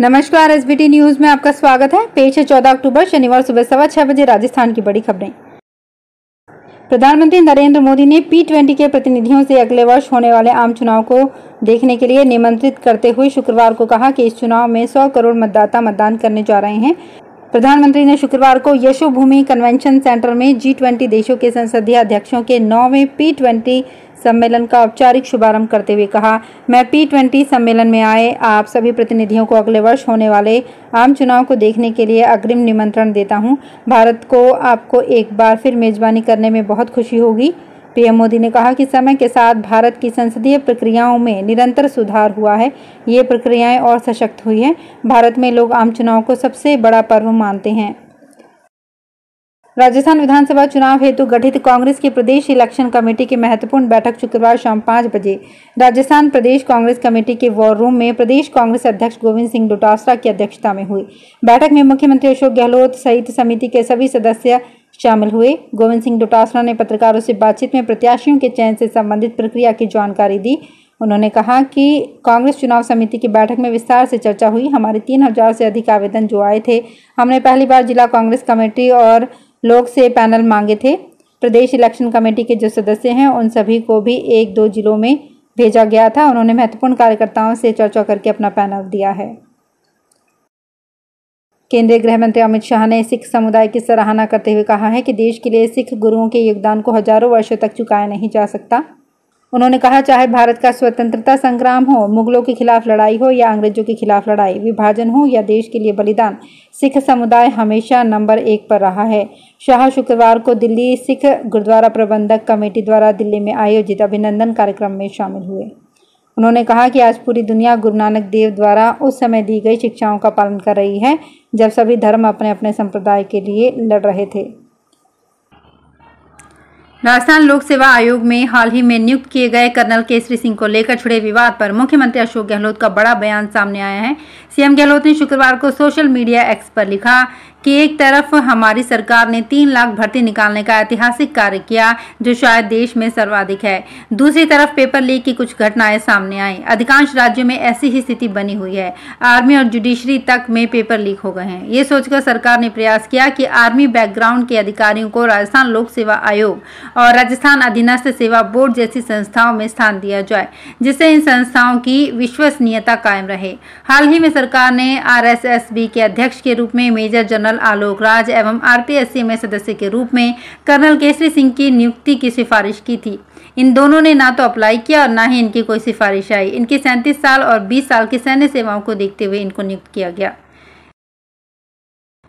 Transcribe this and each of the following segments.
नमस्कार S news में आपका स्वागत है पेश है चौदह अक्टूबर शनिवार सुबह सवा छह बजे राजस्थान की बड़ी खबरें प्रधानमंत्री नरेंद्र मोदी ने पी ट्वेंटी के प्रतिनिधियों से अगले वर्ष होने वाले आम चुनाव को देखने के लिए निमंत्रित करते हुए शुक्रवार को कहा कि इस चुनाव में सौ करोड़ मतदाता मतदान करने जा रहे हैं प्रधानमंत्री ने शुक्रवार को यशोभूमि कन्वेंशन सेंटर में जी ट्वेंटी देशों के संसदीय अध्यक्षों के नौवें पी ट्वेंटी सम्मेलन का औपचारिक शुभारंभ करते हुए कहा मैं पी ट्वेंटी सम्मेलन में आए आप सभी प्रतिनिधियों को अगले वर्ष होने वाले आम चुनाव को देखने के लिए अग्रिम निमंत्रण देता हूं भारत को आपको एक बार फिर मेजबानी करने में बहुत खुशी होगी पीएम मोदी ने कहा कि समय के साथ भारत की संसदीय प्रक्रियाओं में निरंतर सुधार हुआ है ये प्रक्रियाएं और सशक्त हुई हैं भारत में लोग आम चुनाव को सबसे बड़ा पर्व मानते हैं राजस्थान विधानसभा चुनाव हेतु गठित कांग्रेस की प्रदेश इलेक्शन कमेटी की महत्वपूर्ण बैठक शुक्रवार शाम पाँच बजे राजस्थान प्रदेश कांग्रेस कमेटी के वॉर रूम में प्रदेश कांग्रेस अध्यक्ष गोविंद सिंह डोटासरा की अध्यक्षता में हुई बैठक में मुख्यमंत्री अशोक गहलोत सहित समिति के सभी सदस्य शामिल हुए गोविंद सिंह डोटासरा ने पत्रकारों से बातचीत में प्रत्याशियों के चयन से संबंधित प्रक्रिया की जानकारी दी उन्होंने कहा कि कांग्रेस चुनाव समिति की बैठक में विस्तार से चर्चा हुई हमारे तीन हजार से अधिक आवेदन जो आए थे हमने पहली बार जिला कांग्रेस कमेटी और लोक से पैनल मांगे थे प्रदेश इलेक्शन कमेटी के जो सदस्य हैं उन सभी को भी एक दो जिलों में भेजा गया था उन्होंने महत्वपूर्ण कार्यकर्ताओं से चर्चा करके अपना पैनल दिया है केंद्रीय गृह मंत्री अमित शाह ने सिख समुदाय की सराहना करते हुए कहा है कि देश के लिए सिख गुरुओं के योगदान को हजारों वर्षों तक चुकाया नहीं जा सकता उन्होंने कहा चाहे भारत का स्वतंत्रता संग्राम हो मुगलों के खिलाफ लड़ाई हो या अंग्रेजों के खिलाफ लड़ाई विभाजन हो या देश के लिए बलिदान सिख समुदाय हमेशा नंबर एक पर रहा है शाह शुक्रवार को दिल्ली सिख गुरुद्वारा प्रबंधक कमेटी द्वारा दिल्ली में आयोजित अभिनंदन कार्यक्रम में शामिल हुए उन्होंने कहा कि आज पूरी दुनिया गुरु नानक देव द्वारा उस समय दी गई शिक्षाओं का पालन कर रही है जब सभी धर्म अपने अपने संप्रदाय के लिए लड़ रहे थे राजस्थान लोक सेवा आयोग में हाल ही में नियुक्त किए गए कर्नल केसरी सिंह को लेकर छुड़े विवाद पर मुख्यमंत्री अशोक गहलोत का बड़ा बयान सामने आया है सीएम गहलोत ने शुक्रवार को सोशल मीडिया एक्स पर लिखा कि एक तरफ हमारी सरकार ने तीन लाख भर्ती निकालने का ऐतिहासिक कार्य किया जो शायद देश में सर्वाधिक है दूसरी तरफ पेपर लीक की कुछ घटनाएं सामने आई अधिकांश राज्यों में ऐसी ही स्थिति बनी हुई है आर्मी और जुडिशरी तक में पेपर लीक हो गए हैं ये सोचकर सरकार ने प्रयास किया कि आर्मी बैकग्राउंड के अधिकारियों को राजस्थान लोक सेवा आयोग और राजस्थान अधीनस्थ सेवा बोर्ड जैसी संस्थाओं में स्थान दिया जाए जिससे इन संस्थाओं की विश्वसनीयता कायम रहे हाल ही में सरकार ने आर के अध्यक्ष के रूप में major general general Alok Raj एवं आरपीएससी में सदस्य के रूप में कर्नल केसरी सिंह की नियुक्ति की सिफारिश की थी इन दोनों ने ना तो अप्लाई किया और ना ही इनकी कोई सिफारिश आई इनकी सैंतीस साल और बीस साल की सैन्य सेवाओं को देखते हुए इनको नियुक्त किया गया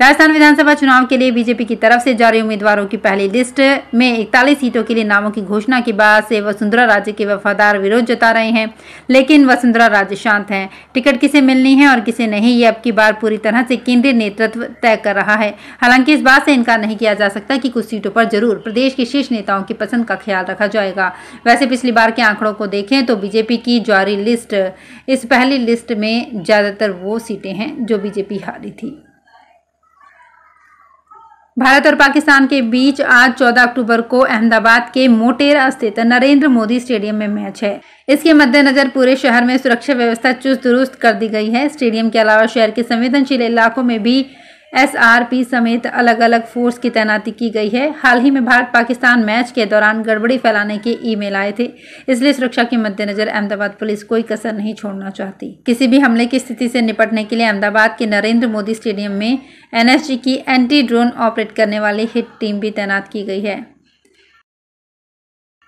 राजस्थान विधानसभा चुनाव के लिए बीजेपी की तरफ से जारी उम्मीदवारों की पहली लिस्ट में इकतालीस सीटों के लिए नामों की घोषणा के बाद से वसुंधरा राजे के वफादार विरोध जता रहे हैं लेकिन वसुंधरा राजे शांत हैं टिकट किसे मिलनी है और किसे नहीं ये अब की बार पूरी तरह से केंद्रीय नेतृत्व तय कर रहा है हालांकि इस बात से इनकार नहीं किया जा सकता कि कुछ सीटों पर जरूर प्रदेश के शीर्ष नेताओं की पसंद का ख्याल रखा जाएगा वैसे पिछली बार के आंकड़ों को देखें तो बीजेपी की जारी लिस्ट इस पहली लिस्ट में ज़्यादातर वो सीटें हैं जो बीजेपी हारी थी भारत और पाकिस्तान के बीच आज 14 अक्टूबर को अहमदाबाद के मोटेरा स्थित नरेंद्र मोदी स्टेडियम में मैच है इसके मद्देनजर पूरे शहर में सुरक्षा व्यवस्था चुस्त दुरुस्त कर दी गई है स्टेडियम के अलावा शहर के संवेदनशील इलाकों में भी एसआरपी समेत अलग अलग फोर्स की तैनाती की गई है हाल ही में भारत पाकिस्तान मैच के दौरान गड़बड़ी फैलाने के ईमेल आए थे इसलिए सुरक्षा के मद्देनजर अहमदाबाद पुलिस कोई कसर नहीं छोड़ना चाहती किसी भी हमले की स्थिति से निपटने के लिए अहमदाबाद के नरेंद्र मोदी स्टेडियम में एनएसजी की एंटी ड्रोन ऑपरेट करने वाली हिट टीम भी तैनात की गई है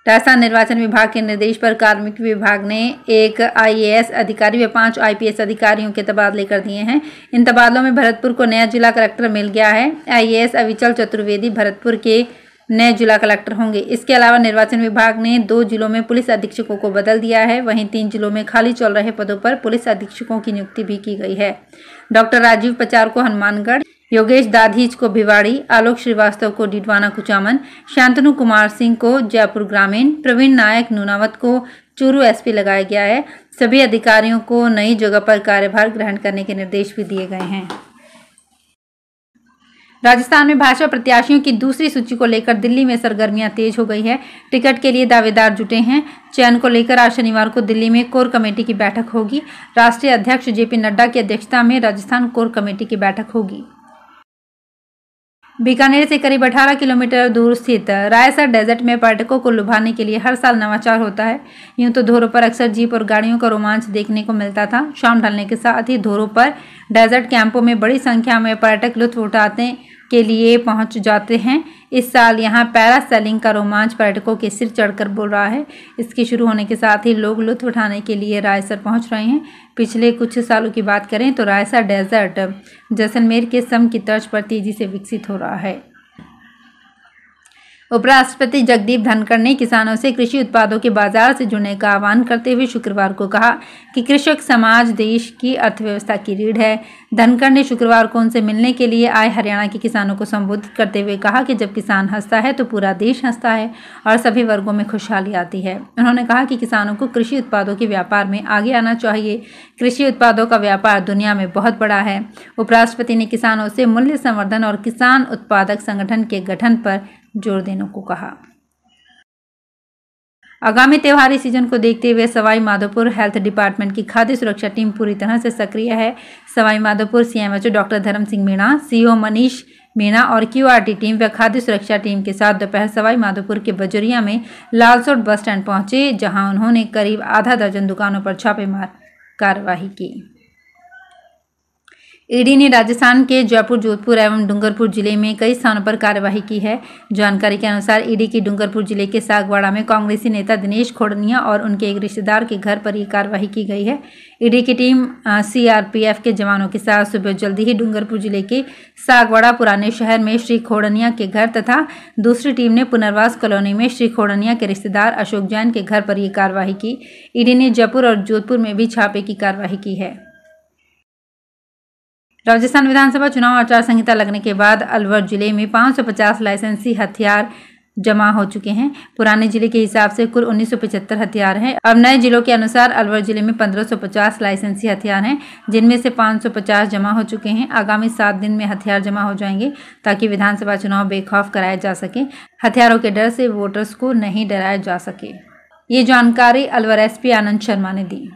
राजस्थान निर्वाचन विभाग के निर्देश पर कार्मिक विभाग ने एक आईएएस अधिकारी व पांच आईपीएस अधिकारियों के तबादले कर दिए हैं इन तबादलों में भरतपुर को नया जिला कलेक्टर मिल गया है आईएएस अविचल चतुर्वेदी भरतपुर के नए जिला कलेक्टर होंगे इसके अलावा निर्वाचन विभाग ने दो जिलों में पुलिस अधीक्षकों को बदल दिया है वहीं तीन जिलों में खाली चल रहे पदों पर पुलिस अधीक्षकों की नियुक्ति भी की गई है डॉक्टर राजीव पचार को हनुमानगढ़ योगेश दाधीच को भिवाड़ी आलोक श्रीवास्तव को डिडवाना कुचामन शांतनु कुमार सिंह को जयपुर ग्रामीण प्रवीण नायक नूनावत को चूरू एसपी लगाया गया है सभी अधिकारियों को नई जगह पर कार्यभार ग्रहण करने के निर्देश भी दिए गए हैं राजस्थान में भाजपा प्रत्याशियों की दूसरी सूची को लेकर दिल्ली में सरगर्मियां तेज हो गई है टिकट के लिए दावेदार जुटे हैं चयन को लेकर आज शनिवार को दिल्ली में कोर कमेटी की बैठक होगी राष्ट्रीय अध्यक्ष जेपी नड्डा की अध्यक्षता में राजस्थान कोर कमेटी की बैठक होगी बीकानेर से करीब 18 किलोमीटर दूर स्थित रायसर डेजर्ट में पर्यटकों को लुभाने के लिए हर साल नवाचार होता है यूं तो धोरों पर अक्सर जीप और गाड़ियों का रोमांच देखने को मिलता था शाम ढलने के साथ ही धोरों पर डेजर्ट कैंपों में बड़ी संख्या में पर्यटक लुत्फ उठाते हैं के लिए पहुंच जाते हैं इस साल यहाँ पैरा सेलिंग का रोमांच पर्यटकों के सिर चढ़कर बोल रहा है इसके शुरू होने के साथ ही लोग लुत्फ उठाने के लिए रायसर पहुँच रहे हैं पिछले कुछ सालों की बात करें तो रायसर डेजर्ट जैसलमेर के सम की तर्ज पर तेज़ी से विकसित हो रहा है उपराष्ट्रपति जगदीप धनखड़ ने किसानों से कृषि उत्पादों के बाजार से जुड़ने का आह्वान करते हुए शुक्रवार को कहा कि कृषक समाज देश की अर्थव्यवस्था की रीढ़ है धनखड़ ने शुक्रवार को उनसे मिलने के लिए आए हरियाणा के किसानों को संबोधित करते हुए कहा कि जब किसान हंसता है तो पूरा देश हंसता है और सभी वर्गों में खुशहाली आती है उन्होंने कहा कि किसानों को कृषि उत्पादों के व्यापार में आगे आना चाहिए कृषि उत्पादों का व्यापार दुनिया में बहुत बड़ा है उपराष्ट्रपति ने किसानों से मूल्य संवर्धन और किसान उत्पादक संगठन के गठन पर जोर देने को कहा आगामी त्यौहारी सीजन को देखते हुए सवाई माधोपुर हेल्थ डिपार्टमेंट की खाद्य सुरक्षा टीम पूरी तरह से सक्रिय है Sawai Madhopur CMHO doctor Dharm Singh Meena CO Manish Meena और क्यूआरटी टीम व खाद्य सुरक्षा टीम के साथ दोपहर सवाई माधोपुर के बजरिया में लालसोट बस स्टैंड पहुंचे जहां उन्होंने करीब आधा दर्जन दुकानों पर छापेमार कार्यवाही की ईडी ने राजस्थान के जयपुर जोधपुर एवं डूंगरपुर जिले में कई स्थानों पर कार्यवाही की है जानकारी के अनुसार ईडी की डूंगरपुर जिले के सागवाड़ा में कांग्रेसी नेता दिनेश खोड़निया और उनके एक रिश्तेदार के घर पर ये कार्यवाही की गई है ईडी की टीम सीआरपीएफ के जवानों के साथ सुबह जल्दी ही डूंगरपुर जिले के सागवाड़ा पुराने शहर में श्री खोड़निया के घर तथा दूसरी टीम ने पुनर्वास कॉलोनी में श्री खोड़निया के रिश्तेदार अशोक जैन के घर पर ये कार्यवाही की ईडी ने जयपुर और जोधपुर में भी छापे की कार्यवाही की है राजस्थान विधानसभा चुनाव आचार संहिता लगने के बाद अलवर जिले में 550 लाइसेंसी हथियार जमा हो चुके हैं पुराने जिले के हिसाब से कुल उन्नीस हथियार हैं अब नए जिलों के अनुसार अलवर जिले में 1550 लाइसेंसी हथियार हैं जिनमें से 550 जमा हो चुके हैं आगामी सात दिन में हथियार जमा हो जाएंगे ताकि विधानसभा चुनाव बेखौफ कराया जा सके हथियारों के डर से वोटर्स को नहीं डराया जा सके ये जानकारी अलवर एस आनंद शर्मा ने दी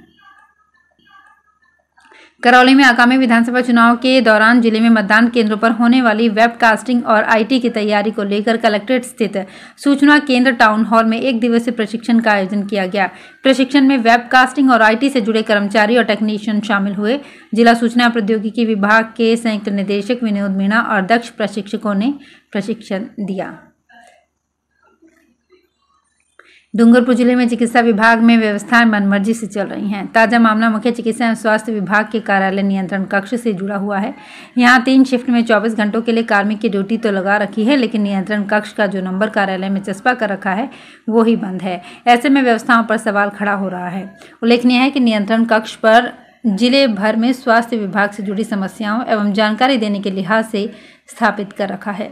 करौली में आगामी विधानसभा चुनाव के दौरान जिले में मतदान केंद्रों पर होने वाली वेबकास्टिंग और आईटी की तैयारी को लेकर कलेक्ट्रेट स्थित सूचना केंद्र टाउन हॉल में एक दिवसीय प्रशिक्षण का आयोजन किया गया प्रशिक्षण में वेबकास्टिंग और आईटी से जुड़े कर्मचारी और टेक्नीशियन शामिल हुए जिला सूचना प्रौद्योगिकी विभाग के संयुक्त निदेशक विनोद मीणा और दक्ष प्रशिक्षकों ने प्रशिक्षण दिया डूंगरपुर जिले में चिकित्सा विभाग में व्यवस्थाएं मनमर्जी से चल रही हैं ताज़ा मामला मुख्य चिकित्सा एवं स्वास्थ्य विभाग के कार्यालय नियंत्रण कक्ष से जुड़ा हुआ है यहाँ तीन शिफ्ट में 24 घंटों के लिए कार्मिक की ड्यूटी तो लगा रखी है लेकिन नियंत्रण कक्ष का जो नंबर कार्यालय में चस्पा कर रखा है वो ही बंद है ऐसे में व्यवस्थाओं पर सवाल खड़ा हो रहा है उल्लेखनीय है कि नियंत्रण कक्ष पर जिले भर में स्वास्थ्य विभाग से जुड़ी समस्याओं एवं जानकारी देने के लिहाज से स्थापित कर रखा है